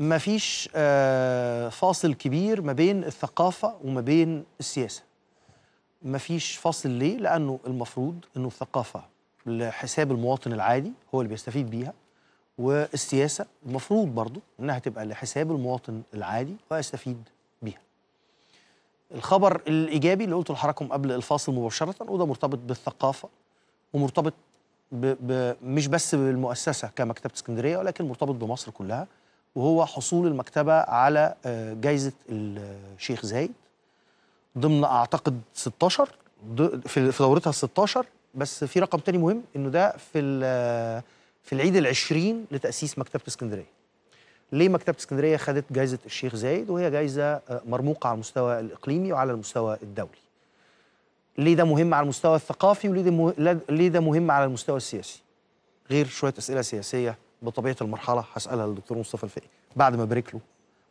ما فيش آه، فاصل كبير ما بين الثقافة وما بين السياسة ما فيش فاصل ليه؟ لأنه المفروض أنه الثقافة لحساب المواطن العادي هو اللي بيستفيد بيها والسياسة المفروض برضو أنها تبقى لحساب المواطن العادي ويستفيد بيها الخبر الإيجابي اللي قلته لحضراتكم قبل الفاصل مباشرة وده مرتبط بالثقافة ومرتبط ب ب مش بس بالمؤسسة كمكتبة اسكندرية ولكن مرتبط بمصر كلها وهو حصول المكتبة على آه، جايزة الشيخ زايد ضمن أعتقد 16 في دورتها ال 16 بس في رقم تاني مهم إنه ده في آه، في العيد العشرين لتأسيس مكتبة اسكندرية ليه مكتبة اسكندرية خدت جايزة الشيخ زايد وهي جايزة آه، مرموقة على المستوى الإقليمي وعلى المستوى الدولي ليه ده مهم على المستوى الثقافي وليه ده مهم على المستوى السياسي غير شوية أسئلة سياسية بطبيعه المرحله هسالها للدكتور مصطفى الفقي بعد ما بارك له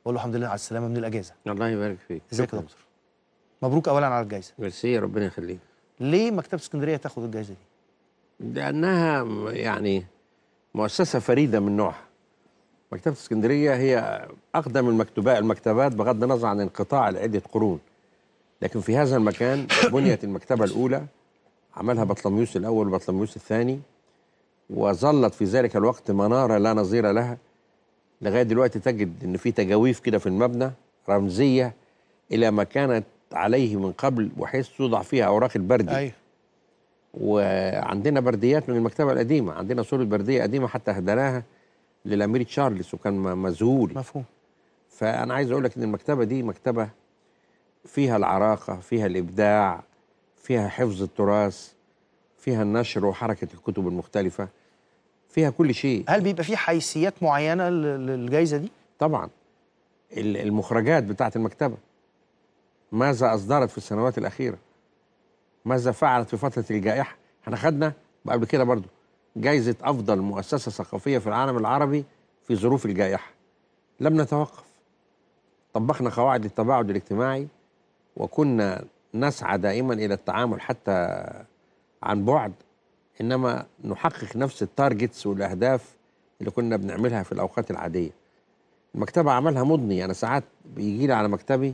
واقول له الحمد لله على السلامه من الاجازه الله يبارك فيك ازيك يا دكتور مبروك اولا على الجائزه ميرسي ربنا يخليك ليه مكتبه اسكندريه تاخد الجائزه دي لانها يعني مؤسسه فريده من نوعها مكتبه اسكندريه هي اقدم المكتبات المكتبات بغض النظر عن انقطاع لعده قرون لكن في هذا المكان بنيت المكتبه الاولى عملها بطلميوس الاول وبطلميوس الثاني وظلت في ذلك الوقت منارة لا نظير لها لغاية دلوقتي تجد إن في تجاويف كده في المبنى رمزية إلى ما كانت عليه من قبل وحيث توضع فيها أوراق البردي أيوه. وعندنا برديات من المكتبة القديمة عندنا صورة بردية قديمة حتى هدناها للأمير تشارلز وكان مذهول مفهوم فأنا عايز أقول لك إن المكتبة دي مكتبة فيها العراقة فيها الإبداع فيها حفظ التراث فيها النشر وحركة الكتب المختلفة فيها كل شيء هل بيبقى في حيثيات معينه للجائزه دي طبعا المخرجات بتاعه المكتبه ماذا اصدرت في السنوات الاخيره ماذا فعلت في فتره الجائحه احنا خدنا قبل كده برضو جائزه افضل مؤسسه ثقافيه في العالم العربي في ظروف الجائحه لم نتوقف طبقنا قواعد التباعد الاجتماعي وكنا نسعى دائما الى التعامل حتى عن بعد انما نحقق نفس التارجتس والاهداف اللي كنا بنعملها في الاوقات العاديه المكتبه عملها مضني انا ساعات بيجي لي على مكتبي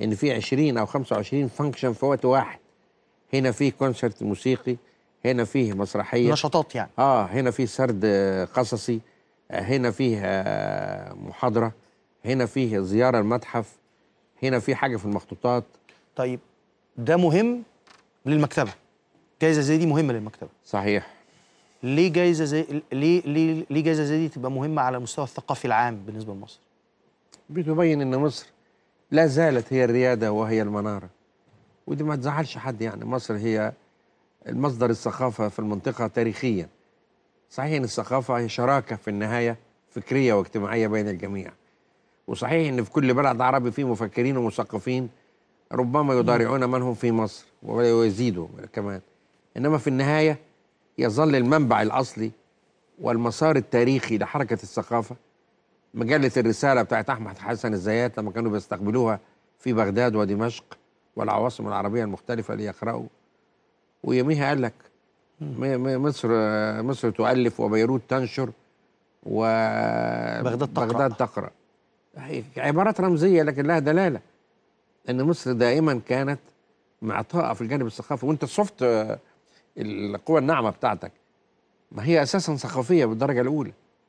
ان في 20 او 25 فانكشن في وقت واحد هنا في كونسرت موسيقي هنا فيه مسرحيه نشاطات يعني اه هنا فيه سرد قصصي هنا فيه آه، محاضره هنا فيه زياره المتحف هنا فيه حاجه في المخطوطات طيب ده مهم للمكتبه جايزه زي دي مهمه للمكتبه صحيح ليه جايزه زي ليه ليه ليه جايزه زي دي تبقى مهمه على المستوى الثقافي العام بالنسبه لمصر بتبين ان مصر لا زالت هي الرياده وهي المناره ودي ما تزعلش حد يعني مصر هي المصدر الثقافه في المنطقه تاريخيا صحيح ان الثقافه هي شراكه في النهايه فكريه واجتماعيه بين الجميع وصحيح ان في كل بلد عربي في مفكرين ومثقفين ربما يضارعون من هم في مصر ويزيدوا كمان إنما في النهاية يظل المنبع الأصلي والمسار التاريخي لحركة الثقافة مجلة الرسالة بتاعت أحمد حسن الزيات لما كانوا بيستقبلوها في بغداد ودمشق والعواصم العربية المختلفة ليقرأوا ويميها قال لك مصر مصر تؤلف وبيروت تنشر و بغداد تقرأ, بغداد تقرأ. عبارات رمزية لكن لها دلالة أن مصر دائما كانت معطاءة في الجانب الثقافي وأنت شفت القوى الناعمه بتاعتك ما هي اساسا ثقافيه بالدرجه الاولى